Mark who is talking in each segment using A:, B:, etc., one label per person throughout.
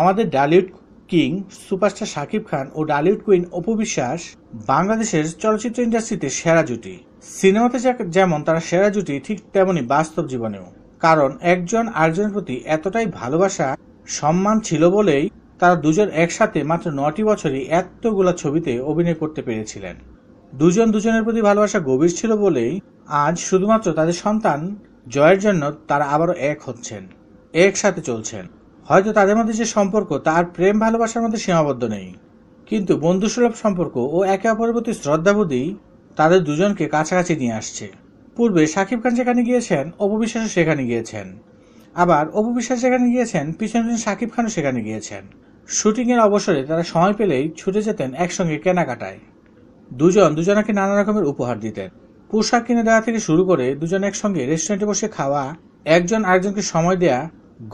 A: আমাদের Dhallywood king superstar Shakib Khan ও Dhallywood queen Apu Biswas বাংলাদেশের চলচ্চিত্র ইন্ডাস্ট্রিতে সেরা জুটি সিনেমাতে যেমন তারা সেরা জুটি ঠিক তেমনি বাস্তব জীবনেও কারণ একজন আরেকজনের প্রতি এতটাই ভালোবাসা সম্মান ছিল বলেই তারা দুজন একসাথে মাত্র নটি বছরই এতগুলো ছবিতে অভিনয় করতে পেরেছিলেন দুজন দুজনের প্রতি ভালোবাসা গভীর ছিল বলেই আজ শুধুমাত্র তাদের সন্তান জয়ের জন্য তারা আবারও এক হচ্ছেন একসাথে চলছেন হয়তো তাদের মধ্যে যে সম্পর্ক তার প্রেম ভালোবাসার মধ্যে সীমাবদ্ধ নেই কিন্তু বন্ধুসুলভ সম্পর্ক ও একে অপরের প্রতি শ্রদ্ধাবোধী তাদের দুজনকে কাছাকাছি নিয়ে আসছে পূর্বে সাকিব খান যেখানে গিয়েছেন অপবিশ্বাসও সেখানে গিয়েছেন আবার অপবিশ্বাস যেখানে গিয়েছেন পিছনে সাকিব খানও সেখানে গিয়েছেন শুটিংয়ের অবসরে তারা সময় পেলেই ছুটে যেতেন একসঙ্গে কেনাকাটায় দুজন দুজনাকে নানা রকমের উপহার দিতেন পোশাক কিনে দেওয়া থেকে শুরু করে দুজন একসঙ্গে রেস্টুরেন্টে বসে খাওয়া একজন আরেকজনকে সময় দেয়া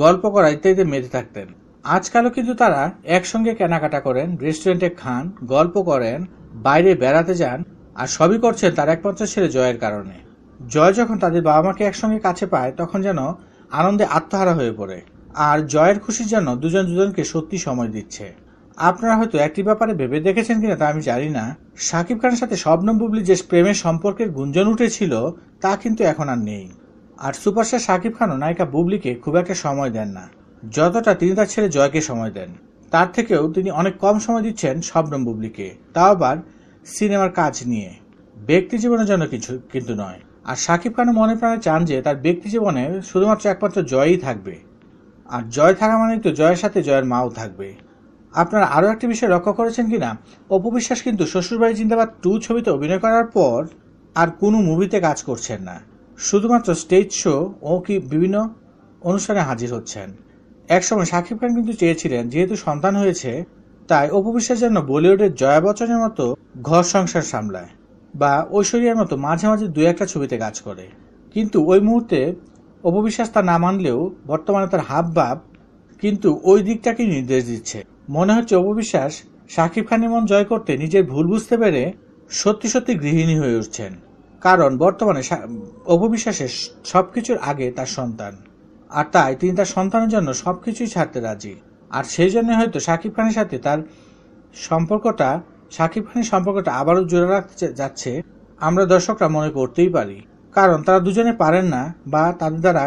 A: গল্প করা ইত্যাদিতে মেতে থাকতেন আজকালও কিন্তু তারা একসঙ্গে কেনাকাটা করেন রেস্টুরেন্টে খান গল্প করেন বাইরে বেড়াতে যান আর সবই করছেন তার একমাত্র ছেলে জয়ের কারণে জয় যখন তাদের বাবা মাকে একসঙ্গে কাছে পায় তখন যেন আনন্দে আত্মহারা হয়ে পড়ে আর জয়ের খুশির জন্য দুজন দুজনকে সত্যি সময় দিচ্ছে আপনারা হয়তো একটি ব্যাপারে ভেবে দেখেছেন কিনা তা আমি জানি না শাকিব খানের সাথে শবনম বুবলি যে প্রেমের সম্পর্কের গুঞ্জন উঠেছিল তা কিন্তু এখন আর নেই আর সুপারস্টার শাকিব খানও নায়িকা বুবলিকে খুব একটা সময় দেন না যতটা তিনি তার ছেলে জয়কে সময় দেন তার থেকেও তিনি অনেক কম সময় দিচ্ছেন শবনম বুবলিকে তাও আবার সিনেমার কাজ নিয়ে ব্যক্তি জীবনের জন্য কিছু কিন্তু নয় আর শাকিব খানও মনে প্রাণে চান যে তার ব্যক্তি জীবনে শুধুমাত্র একমাত্র জয়ই থাকবে আর জয় থাকা মানে তো জয়ের সাথে জয়ের মাও থাকবে আপনারা আরও একটি বিষয় লক্ষ্য করেছেন কি না অপবিশ্বাস কিন্তু শ্বশুরবাড়ি জিন্দাবাদ টু ছবিতে অভিনয় করার পর আর কোনো মুভিতে কাজ করছেন না শুধুমাত্র স্টেজ শো ও কি বিভিন্ন অনুষ্ঠানে হাজির হচ্ছেন একসময় সাকিব খান কিন্তু চেয়েছিলেন যেহেতু সন্তান হয়েছে তাই অপবিশ্বাস যেন বলিউডের জয়া বচ্চনের মতো ঘর সংসার সামলায় বা ঐশ্বরিয়ার মতো মাঝে মাঝে দু একটা ছবিতে কাজ করে কিন্তু ওই মুহূর্তে অপবিশ্বাস তা না মানলেও বর্তমানে তার হাব ভাব কিন্তু ওই দিকটাকেই নির্দেশ দিচ্ছে মনে হচ্ছে অপবিশ্বাস শাকিব খানের মন জয় করতে নিজের ভুল বুঝতে পেরে সত্যি সত্যি গৃহিণী হয়ে উঠছেন কারণ বর্তমানে অপবিশ্বাসে সব কিছুর আগে তার সন্তান আর তাই তিনি তার সন্তানের জন্য সব কিছুই ছাড়তে রাজি আর সেই জন্য হয়তো শাকিব খানের সাথে তার সম্পর্কটা শাকিব খানের সম্পর্কটা আবারও জোরে রাখতে যাচ্ছে আমরা দর্শকরা মনে করতেই পারি কারণ তারা দুজনে পারেন না বা তাদের দ্বারা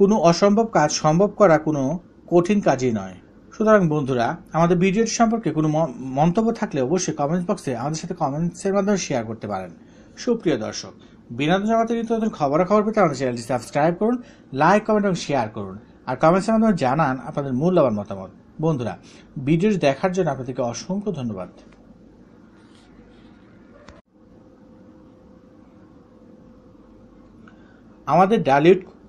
A: কোনো অসম্ভব কাজ সম্ভব করা কোনো কঠিন কাজই নয় সুতরাং বন্ধুরা আমাদের ভিডিওটি সম্পর্কে কোনো মন্তব্য থাকলে অবশ্যই কমেন্ট বক্সে আমাদের সাথে কমেন্টসের মাধ্যমে শেয়ার করতে পারেন সুপ্রিয় দর্শক বিনোদন জগতের নিত্য নতুন খবরাখবর পেতে আমাদের চ্যানেলটি সাবস্ক্রাইব করুন লাইক কমেন্ট এবং শেয়ার করুন আর কমেন্টসের মাধ্যমে জানান আপনাদের মূল্যবান মতামত বন্ধুরা ভিডিওটি দেখার জন্য আপনাদেরকে অসংখ্য ধন্যবাদ আমাদের ডালিউড